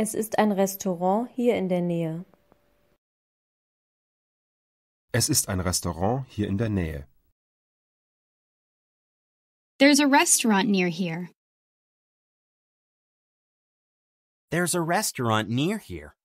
Es ist ein Restaurant hier in der Nähe. Es ist ein Restaurant hier in der Nähe. There's a restaurant near here. There's a restaurant near here.